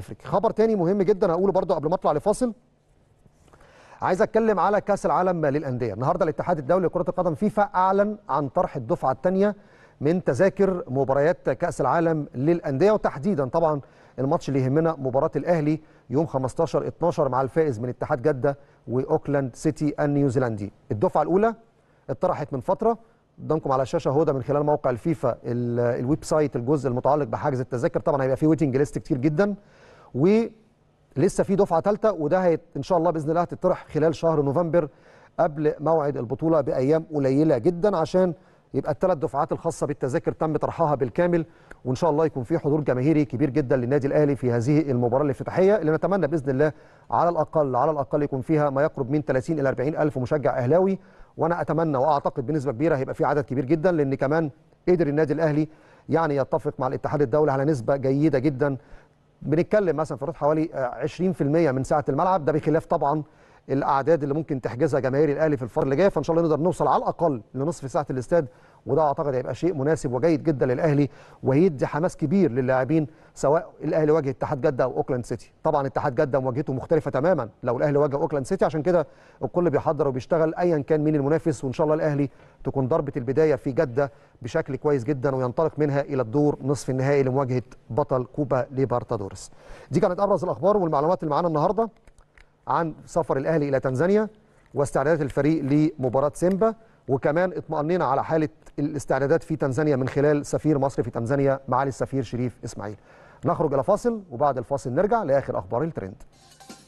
افريقيا خبر تاني مهم جدا هقوله برضو قبل ما اطلع لفاصل عايز اتكلم على كاس العالم للانديه النهارده الاتحاد الدولي لكره القدم فيفا اعلن عن طرح الدفعه الثانيه من تذاكر مباريات كاس العالم للانديه وتحديدا طبعا الماتش اللي يهمنا مباراه الاهلي يوم 15 12 مع الفائز من اتحاد جده واوكلاند سيتي النيوزيلندي الدفعه الاولى اتطرحت من فتره قدامكم على الشاشه هدى من خلال موقع الفيفا الويب سايت الجزء المتعلق بحجز التذاكر طبعا هيبقى فيه ويتنج ليست كتير جدا ولسه في دفعه ثالثه وده هيت ان شاء الله باذن الله هتطرح خلال شهر نوفمبر قبل موعد البطوله بايام قليله جدا عشان يبقى الثلاث دفعات الخاصه بالتذاكر تم طرحها بالكامل وان شاء الله يكون في حضور جماهيري كبير جدا للنادي الاهلي في هذه المباراه الافتتاحيه اللي نتمنى باذن الله على الاقل على الاقل يكون فيها ما يقرب من 30 الى 40 الف مشجع اهلاوي وانا اتمنى واعتقد بنسبه كبيره هيبقى في عدد كبير جدا لان كمان قدر النادي الاهلي يعني يتفق مع الاتحاد الدولي على نسبه جيده جدا بنتكلم مثلا في حوالي 20% آه، من ساعه الملعب ده بخلاف طبعا الاعداد اللي ممكن تحجزها جماهير الاهلي في الفتره اللي جايه فان شاء الله نقدر نوصل على الاقل لنصف ساعه الاستاد وده اعتقد هيبقى شيء مناسب وجيد جدا للاهلي وهيدي حماس كبير للاعبين سواء الاهلي واجه اتحاد جده او اوكلاند سيتي طبعا اتحاد جده مواجهته مختلفه تماما لو الاهلي واجه اوكلاند سيتي عشان كده الكل بيحضر وبيشتغل ايا كان مين المنافس وان شاء الله الاهلي تكون ضربه البدايه في جده بشكل كويس جدا وينطلق منها الى الدور نصف النهائي لمواجهه بطل كوبا ليبرتادورس دي كانت ابرز الاخبار والمعلومات اللي معانا النهارده عن سفر الاهلي الى تنزانيا واستعدادات الفريق لمباراه سيمبا وكمان اطمأنينا على حالة الاستعدادات في تنزانيا من خلال سفير مصر في تنزانيا معالي السفير شريف إسماعيل نخرج إلى فاصل وبعد الفاصل نرجع لآخر أخبار الترند